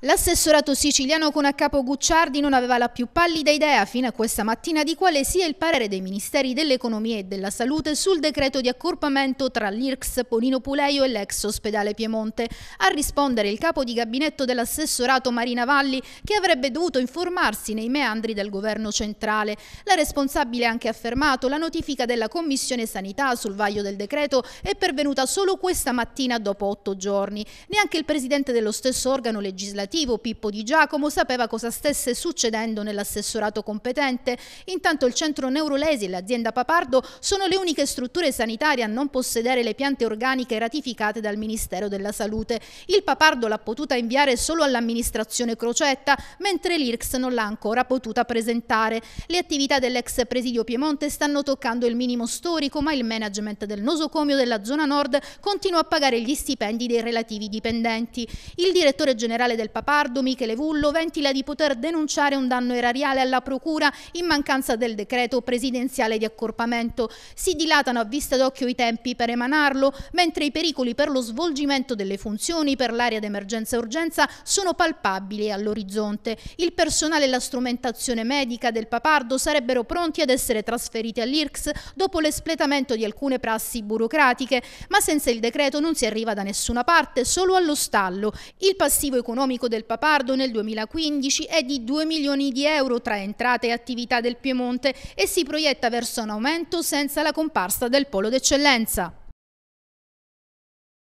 L'assessorato siciliano con a capo Gucciardi non aveva la più pallida idea fino a questa mattina di quale sia il parere dei ministeri dell'economia e della salute sul decreto di accorpamento tra l'IRCS Polino Puleio e l'ex ospedale Piemonte. A rispondere il capo di gabinetto dell'assessorato Marina Valli che avrebbe dovuto informarsi nei meandri del governo centrale. La responsabile ha anche affermato la notifica della Commissione Sanità sul vaglio del decreto è pervenuta solo questa mattina dopo otto giorni. Neanche il presidente dello stesso organo legislativo amministrativo Pippo Di Giacomo sapeva cosa stesse succedendo nell'assessorato competente. Intanto il centro Neurolesi e l'azienda Papardo sono le uniche strutture sanitarie a non possedere le piante organiche ratificate dal Ministero della Salute. Il Papardo l'ha potuta inviare solo all'amministrazione Crocetta, mentre l'IRCS non l'ha ancora potuta presentare. Le attività dell'ex presidio Piemonte stanno toccando il minimo storico, ma il management del nosocomio della zona nord continua a pagare gli stipendi dei relativi dipendenti. Il direttore generale del Papardo, Michele Vullo ventila di poter denunciare un danno erariale alla Procura in mancanza del decreto presidenziale di accorpamento. Si dilatano a vista d'occhio i tempi per emanarlo, mentre i pericoli per lo svolgimento delle funzioni per l'area d'emergenza e urgenza sono palpabili all'orizzonte. Il personale e la strumentazione medica del Papardo sarebbero pronti ad essere trasferiti all'IRCS dopo l'espletamento di alcune prassi burocratiche, ma senza il decreto non si arriva da nessuna parte, solo allo stallo. Il passivo economico Parco del Papardo nel 2015 è di 2 milioni di euro tra entrate e attività del Piemonte e si proietta verso un aumento senza la comparsa del polo d'eccellenza.